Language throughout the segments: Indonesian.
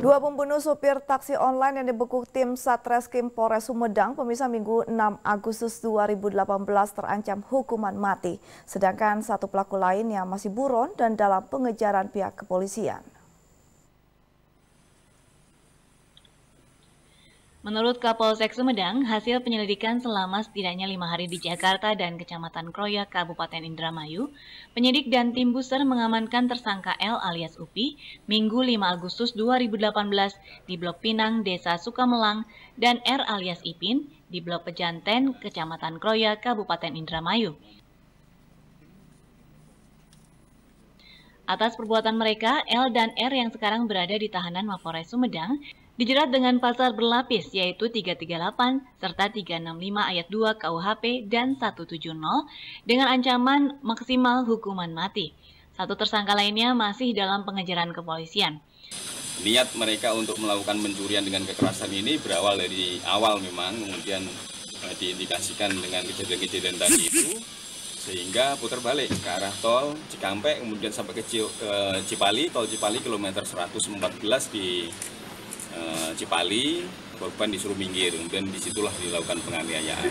Dua pembunuh supir taksi online yang dibekuk tim Satreskrim Polres Sumedang pemirsa Minggu 6 Agustus 2018 terancam hukuman mati. Sedangkan satu pelaku lain yang masih buron dan dalam pengejaran pihak kepolisian. Menurut Kapolsek Sumedang, hasil penyelidikan selama setidaknya lima hari di Jakarta dan Kecamatan Kroya, Kabupaten Indramayu, penyidik dan tim buser mengamankan tersangka L alias Upi Minggu 5 Agustus 2018 di Blok Pinang, Desa Sukamelang, dan R alias Ipin di Blok Pejanten, Kecamatan Kroya, Kabupaten Indramayu. Atas perbuatan mereka, L dan R yang sekarang berada di tahanan Mapores Sumedang dijerat dengan pasal berlapis yaitu 338 serta 365 ayat 2 KUHP dan 170 dengan ancaman maksimal hukuman mati. Satu tersangka lainnya masih dalam pengejaran kepolisian. Niat mereka untuk melakukan pencurian dengan kekerasan ini berawal dari awal memang, kemudian eh, diindikasikan dengan kejadian-kejadian tadi itu sehingga putar balik ke arah tol Cikampek kemudian sampai ke Cipali tol Cipali kilometer 114 di eh, Cipali korban disuruh minggir kemudian disitulah dilakukan penganiayaan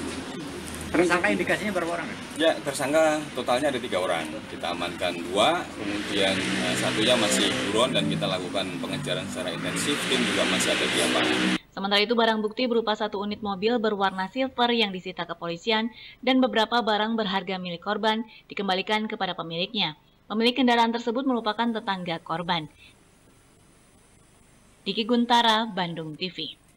tersangka indikasinya berapa orang ya tersangka totalnya ada tiga orang kita amankan dua kemudian eh, satunya masih buron dan kita lakukan pengejaran secara intensif tim juga masih ada di lapangan Sementara itu barang bukti berupa satu unit mobil berwarna silver yang disita kepolisian dan beberapa barang berharga milik korban dikembalikan kepada pemiliknya. Pemilik kendaraan tersebut merupakan tetangga korban. Diki Guntara, Bandung TV.